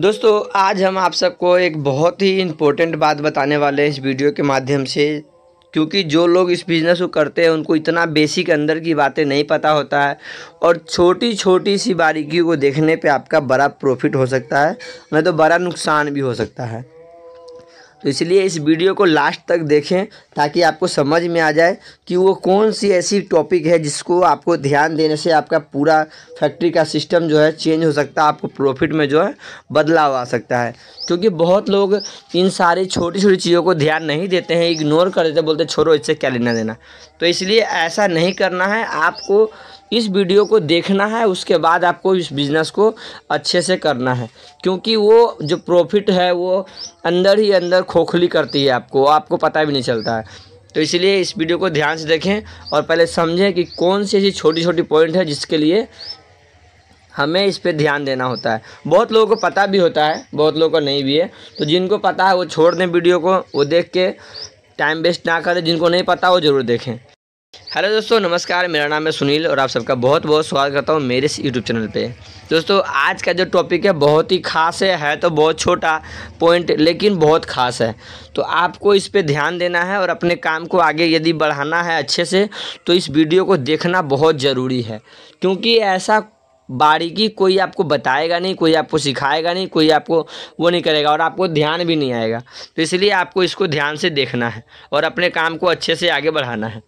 दोस्तों आज हम आप सबको एक बहुत ही इम्पोर्टेंट बात बताने वाले हैं इस वीडियो के माध्यम से क्योंकि जो लोग इस बिज़नेस को करते हैं उनको इतना बेसिक अंदर की बातें नहीं पता होता है और छोटी छोटी सी बारीकियों को देखने पे आपका बड़ा प्रॉफिट हो सकता है नहीं तो बड़ा नुकसान भी हो सकता है तो इसलिए इस वीडियो को लास्ट तक देखें ताकि आपको समझ में आ जाए कि वो कौन सी ऐसी टॉपिक है जिसको आपको ध्यान देने से आपका पूरा फैक्ट्री का सिस्टम जो है चेंज हो सकता है आपको प्रॉफिट में जो है बदलाव आ सकता है क्योंकि बहुत लोग इन सारी छोटी छोटी चीज़ों को ध्यान नहीं देते हैं इग्नोर कर देते बोलते छोड़ो इससे क्या लेना देना तो इसलिए ऐसा नहीं करना है आपको इस वीडियो को देखना है उसके बाद आपको इस बिज़नेस को अच्छे से करना है क्योंकि वो जो प्रॉफिट है वो अंदर ही अंदर खोखली करती है आपको आपको पता भी नहीं चलता है तो इसलिए इस वीडियो को ध्यान से देखें और पहले समझें कि कौन सी ऐसी छोटी छोटी पॉइंट है जिसके लिए हमें इस पर ध्यान देना होता है बहुत लोगों को पता भी होता है बहुत लोगों को नहीं भी है तो जिनको पता है वो छोड़ दें वीडियो को वो देख के टाइम वेस्ट ना करें जिनको नहीं पता वो ज़रूर देखें हेलो दोस्तों नमस्कार मेरा नाम है सुनील और आप सबका बहुत बहुत स्वागत करता हूँ मेरे इस यूट्यूब चैनल पे दोस्तों आज का जो टॉपिक है बहुत ही खास है है तो बहुत छोटा पॉइंट लेकिन बहुत खास है तो आपको इस पे ध्यान देना है और अपने काम को आगे यदि बढ़ाना है अच्छे से तो इस वीडियो को देखना बहुत ज़रूरी है क्योंकि ऐसा बारीकी कोई आपको बताएगा नहीं कोई आपको सिखाएगा नहीं कोई आपको वो नहीं करेगा और आपको ध्यान भी नहीं आएगा तो इसलिए आपको इसको ध्यान से देखना है और अपने काम को अच्छे से आगे बढ़ाना है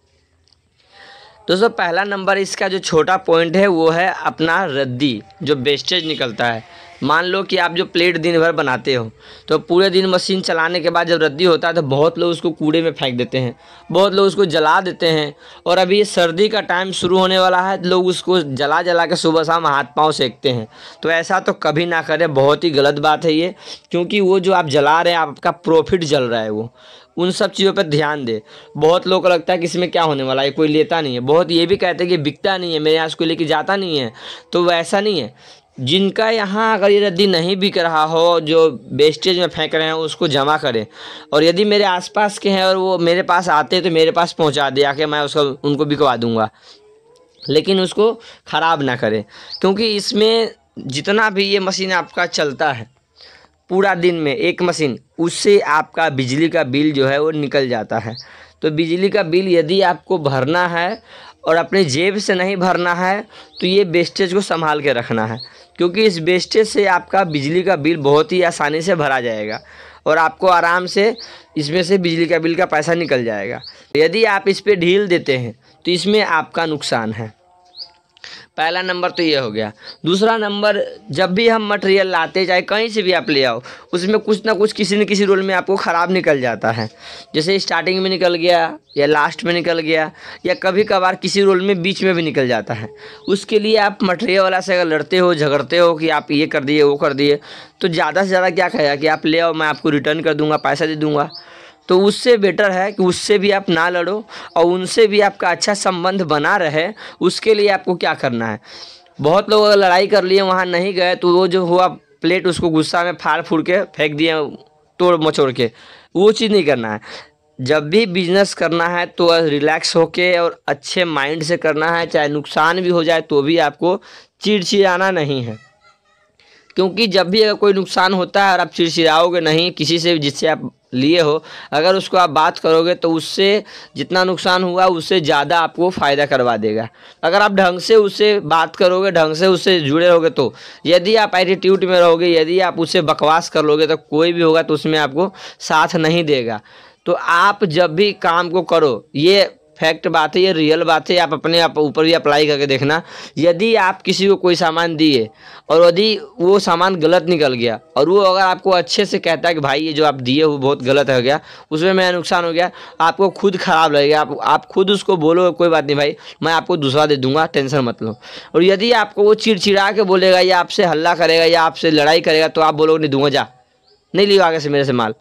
दोस्तों पहला नंबर इसका जो छोटा पॉइंट है वो है अपना रद्दी जो बेस्टेज निकलता है मान लो कि आप जो प्लेट दिन भर बनाते हो तो पूरे दिन मशीन चलाने के बाद जब रद्दी होता है तो बहुत लोग उसको कूड़े में फेंक देते हैं बहुत लोग उसको जला देते हैं और अभी ये सर्दी का टाइम शुरू होने वाला है लोग उसको जला जला के सुबह शाम हाथ पाँव सेकते हैं तो ऐसा तो कभी ना करें बहुत ही गलत बात है ये क्योंकि वो जो आप जला रहे हैं आपका प्रॉफिट जल रहा है वो उन सब चीज़ों पर ध्यान दे बहुत लोग को लगता है कि इसमें क्या होने वाला है कोई लेता नहीं है बहुत ये भी कहते हैं कि बिकता नहीं है मेरे यहाँ उसको लेके जाता नहीं है तो वैसा नहीं है जिनका यहाँ अगर ये रद्दी नहीं बिक रहा हो जो वेस्टेज में फेंक रहे हैं उसको जमा करें और यदि मेरे आसपास के हैं और वो मेरे पास आते तो मेरे पास पहुँचा दे आके मैं उसको उनको बिकवा दूँगा लेकिन उसको ख़राब ना करें क्योंकि इसमें जितना भी ये मशीन आपका चलता है पूरा दिन में एक मशीन उससे आपका बिजली का बिल जो है वो निकल जाता है तो बिजली का बिल यदि आपको भरना है और अपने जेब से नहीं भरना है तो ये वेस्टेज को संभाल के रखना है क्योंकि इस वेस्टेज से आपका बिजली का बिल बहुत ही आसानी से भरा जाएगा और आपको आराम से इसमें से बिजली का बिल का पैसा निकल जाएगा यदि आप इस पर ढील देते हैं तो इसमें आपका नुकसान है पहला नंबर तो ये हो गया दूसरा नंबर जब भी हम मटेरियल लाते चाहे कहीं से भी आप ले आओ उसमें कुछ ना कुछ किसी न किसी रोल में आपको ख़राब निकल जाता है जैसे स्टार्टिंग में निकल गया या लास्ट में निकल गया या कभी कभार किसी रोल में बीच में भी निकल जाता है उसके लिए आप मटेरियल वाला से अगर लड़ते हो झगड़ते हो कि आप ये कर दिए वो कर दिए तो ज़्यादा से ज़्यादा क्या कहेगा कि आप ले आओ मैं आपको रिटर्न कर दूँगा पैसा दे दूँगा तो उससे बेटर है कि उससे भी आप ना लड़ो और उनसे भी आपका अच्छा संबंध बना रहे उसके लिए आपको क्या करना है बहुत लोग अगर लड़ाई कर लिए वहाँ नहीं गए तो वो जो हुआ प्लेट उसको गुस्सा में फाड़ फूड़ के फेंक दिए तोड़ मचोड़ के वो चीज़ नहीं करना है जब भी बिजनेस करना है तो रिलैक्स होके और अच्छे माइंड से करना है चाहे नुकसान भी हो जाए तो भी आपको चिड़चिड़ाना नहीं है क्योंकि जब भी अगर कोई नुकसान होता है और आप चिड़चिड़ाओगे नहीं किसी से जिससे आप लिए हो अगर उसको आप बात करोगे तो उससे जितना नुकसान हुआ उससे ज़्यादा आपको फ़ायदा करवा देगा अगर आप ढंग से उससे बात करोगे ढंग से उससे जुड़े रहोगे तो यदि आप एटीट्यूड में रहोगे यदि आप उससे बकवास कर लोगे तो कोई भी होगा तो उसमें आपको साथ नहीं देगा तो आप जब भी काम को करो ये फैक्ट बात है ये रियल बात है आप अपने आप ऊपर भी अप्लाई करके देखना यदि आप किसी को कोई सामान दिए और यदि वो सामान गलत निकल गया और वो अगर आपको अच्छे से कहता है कि भाई ये जो आप दिए वो बहुत गलत हो गया उसमें मेरा नुकसान हो गया आपको खुद ख़राब लगेगा आप आप खुद उसको बोलो कोई बात नहीं भाई मैं आपको दूसरा दे दूंगा टेंशन मत लो और यदि आपको वो चिड़चिड़ा के बोलेगा या आपसे हल्ला करेगा या आपसे लड़ाई करेगा तो आप बोलोगे नहीं दूंगा जा नहीं लियो आगे से मेरे से माल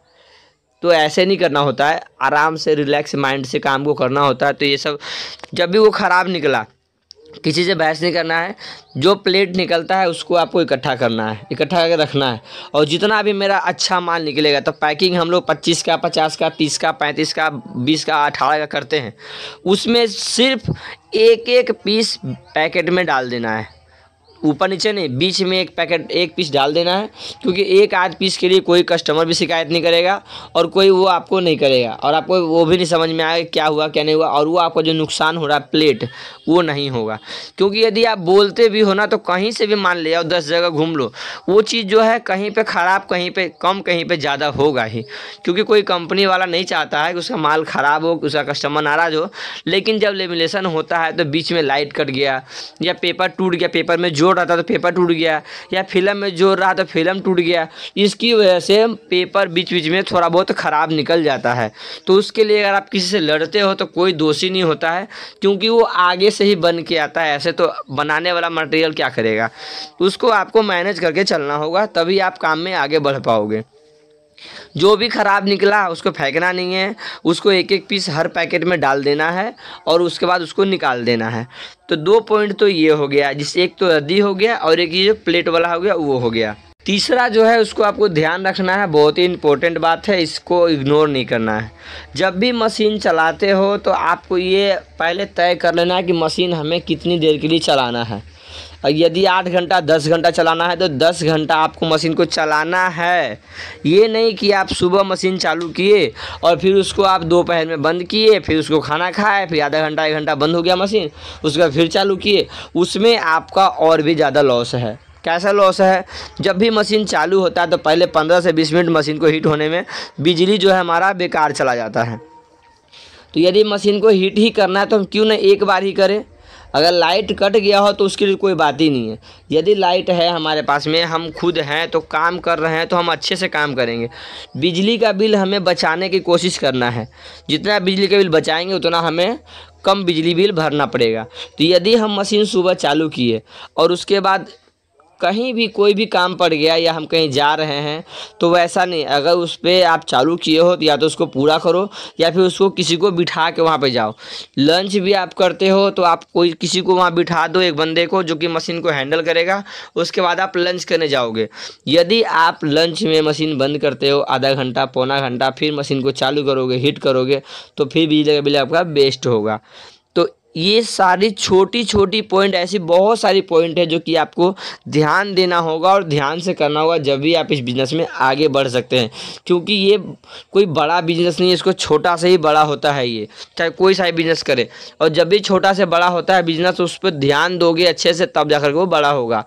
तो ऐसे नहीं करना होता है आराम से रिलैक्स माइंड से काम को करना होता है तो ये सब जब भी वो ख़राब निकला किसी से बहस नहीं करना है जो प्लेट निकलता है उसको आपको इकट्ठा करना है इकट्ठा करके रखना है और जितना भी मेरा अच्छा माल निकलेगा तो पैकिंग हम लोग 25 का 50 का 30 का 35 का 20 का अठारह का करते हैं उसमें सिर्फ एक एक पीस पैकेट में डाल देना है ऊपर नीचे नहीं बीच में एक पैकेट एक पीस डाल देना है क्योंकि एक आध पीस के लिए कोई कस्टमर भी शिकायत नहीं करेगा और कोई वो आपको नहीं करेगा और आपको वो भी नहीं समझ में आएगा क्या हुआ क्या नहीं हुआ और वो आपको जो नुकसान हो रहा है प्लेट वो नहीं होगा क्योंकि यदि आप बोलते भी हो ना तो कहीं से भी मान ले जाओ दस जगह घूम लो वो चीज़ जो है कहीं पर ख़राब कहीं पर कम कहीं पर ज़्यादा होगा ही क्योंकि कोई कंपनी वाला नहीं चाहता है कि उसका माल ख़राब हो उसका कस्टमर नाराज़ हो लेकिन जब लेमिनेशन होता है तो बीच में लाइट कट गया या पेपर टूट गया पेपर में जोड़ नोट आता था तो पेपर टूट गया या फिल्म में जोड़ रहा था तो फिल्म टूट गया इसकी वजह से पेपर बीच बीच में थोड़ा बहुत ख़राब निकल जाता है तो उसके लिए अगर आप किसी से लड़ते हो तो कोई दोषी नहीं होता है क्योंकि वो आगे से ही बन के आता है ऐसे तो बनाने वाला मटेरियल क्या करेगा उसको आपको मैनेज करके चलना होगा तभी आप काम में आगे बढ़ पाओगे जो भी ख़राब निकला उसको फेंकना नहीं है उसको एक एक पीस हर पैकेट में डाल देना है और उसके बाद उसको निकाल देना है तो दो पॉइंट तो ये हो गया जिससे एक तो रद्दी हो गया और एक ये जो प्लेट वाला हो गया वो हो गया तीसरा जो है उसको आपको ध्यान रखना है बहुत ही इम्पोर्टेंट बात है इसको इग्नोर नहीं करना है जब भी मशीन चलाते हो तो आपको ये पहले तय कर लेना है कि मशीन हमें कितनी देर के लिए चलाना है यदि आठ घंटा दस घंटा चलाना है तो दस घंटा आपको मशीन को चलाना है ये नहीं कि आप सुबह मशीन चालू किए और फिर उसको आप दोपहर में बंद किए फिर उसको खाना खाए फिर आधा घंटा एक घंटा बंद हो गया मशीन उसके बाद फिर चालू किए उसमें आपका और भी ज़्यादा लॉस है कैसा लॉस है जब भी मशीन चालू होता है तो पहले पंद्रह से बीस मिनट मशीन को हीट होने में बिजली जो है हमारा बेकार चला जाता है तो यदि मशीन को हीट ही करना है तो हम क्यों ना एक बार ही करें अगर लाइट कट गया हो तो उसके लिए कोई बात ही नहीं है यदि लाइट है हमारे पास में हम खुद हैं तो काम कर रहे हैं तो हम अच्छे से काम करेंगे बिजली का बिल हमें बचाने की कोशिश करना है जितना बिजली का बिल बचाएंगे उतना हमें कम बिजली बिल भरना पड़ेगा तो यदि हम मशीन सुबह चालू किए और उसके बाद कहीं भी कोई भी काम पड़ गया या हम कहीं जा रहे हैं तो वैसा नहीं अगर उस पर आप चालू किए हो तो या तो उसको पूरा करो या फिर उसको किसी को बिठा के वहाँ पर जाओ लंच भी आप करते हो तो आप कोई किसी को वहाँ बिठा दो एक बंदे को जो कि मशीन को हैंडल करेगा उसके बाद आप लंच करने जाओगे यदि आप लंच में मशीन बंद करते हो आधा घंटा पौना घंटा फिर मशीन को चालू करोगे हीट करोगे तो फिर बिजली का बिल आपका बेस्ट होगा ये सारी छोटी छोटी पॉइंट ऐसी बहुत सारी पॉइंट है जो कि आपको ध्यान देना होगा और ध्यान से करना होगा जब भी आप इस बिज़नेस में आगे बढ़ सकते हैं क्योंकि ये कोई बड़ा बिज़नेस नहीं है इसको छोटा से ही बड़ा होता है ये चाहे कोई सा बिज़नेस करे और जब भी छोटा से बड़ा होता है बिज़नेस उस पर ध्यान दोगे अच्छे से तब जा के वो बड़ा होगा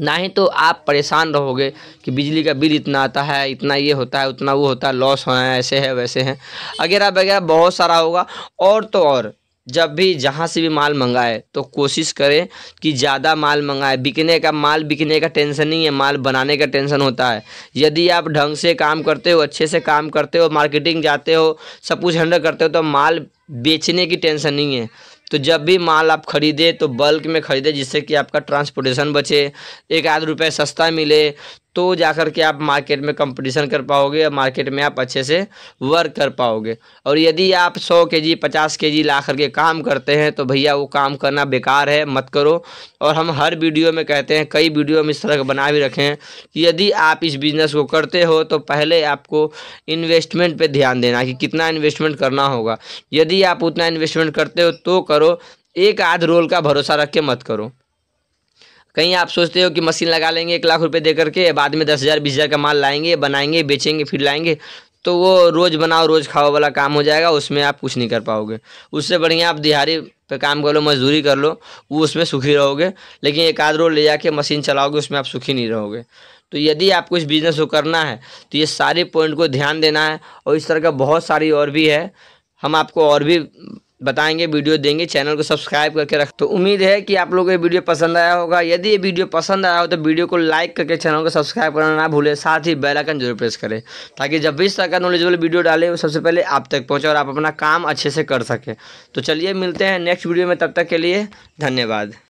ना ही तो आप परेशान रहोगे कि बिजली का बिल इतना आता है इतना ये होता है उतना वो होता है लॉस हो ऐसे है वैसे हैं वगैरह वगैरह बहुत सारा होगा और तो और जब भी जहाँ से भी माल मंगाए तो कोशिश करें कि ज़्यादा माल मंगाए बिकने का माल बिकने का टेंशन नहीं है माल बनाने का टेंशन होता है यदि आप ढंग से काम करते हो अच्छे से काम करते हो मार्केटिंग जाते हो सब कुछ हैंडल करते हो तो माल बेचने की टेंशन नहीं है तो जब भी माल आप खरीदें तो बल्क में खरीदे जिससे कि आपका ट्रांसपोर्टेशन बचे एक आध रुपये सस्ता मिले तो जा कर के आप मार्केट में कंपटीशन कर पाओगे और मार्केट में आप अच्छे से वर्क कर पाओगे और यदि आप सौ के जी पचास के जी ला करके काम करते हैं तो भैया वो काम करना बेकार है मत करो और हम हर वीडियो में कहते हैं कई वीडियो हम इस तरह बना भी रखे हैं कि यदि आप इस बिज़नेस को करते हो तो पहले आपको इन्वेस्टमेंट पर ध्यान देना कि कितना इन्वेस्टमेंट करना होगा यदि आप उतना इन्वेस्टमेंट करते हो तो करो एक आध रोल का भरोसा रख के मत करो कहीं आप सोचते हो कि मशीन लगा लेंगे एक लाख रुपए दे करके बाद में दस हज़ार बीस हज़ार का माल लाएंगे बनाएंगे बेचेंगे फिर लाएंगे तो वो रोज़ बनाओ रोज़ खाओ वाला काम हो जाएगा उसमें आप कुछ नहीं कर पाओगे उससे बढ़िया आप दिहाड़ी पे काम कर लो मजदूरी कर लो वो उसमें सुखी रहोगे लेकिन एक आध रोड ले जाके मशीन चलाओगे उसमें आप सुखी नहीं रहोगे तो यदि आपको इस बिज़नेस को करना है तो ये सारे पॉइंट को ध्यान देना है और इस तरह का बहुत सारी और भी है हम आपको और भी बताएंगे वीडियो देंगे चैनल को सब्सक्राइब करके रख तो उम्मीद है कि आप लोगों को ये वीडियो पसंद आया होगा यदि ये वीडियो पसंद आया हो तो वीडियो को लाइक करके चैनल को सब्सक्राइब करना ना भूलें साथ ही बेल आइकन जरूर प्रेस करें ताकि जब भी इस तरह का नॉलेजेबल वीडियो डालें वो सबसे पहले आप तक पहुँचे और आप अपना काम अच्छे से कर सकें तो चलिए मिलते हैं नेक्स्ट वीडियो में तब तक के लिए धन्यवाद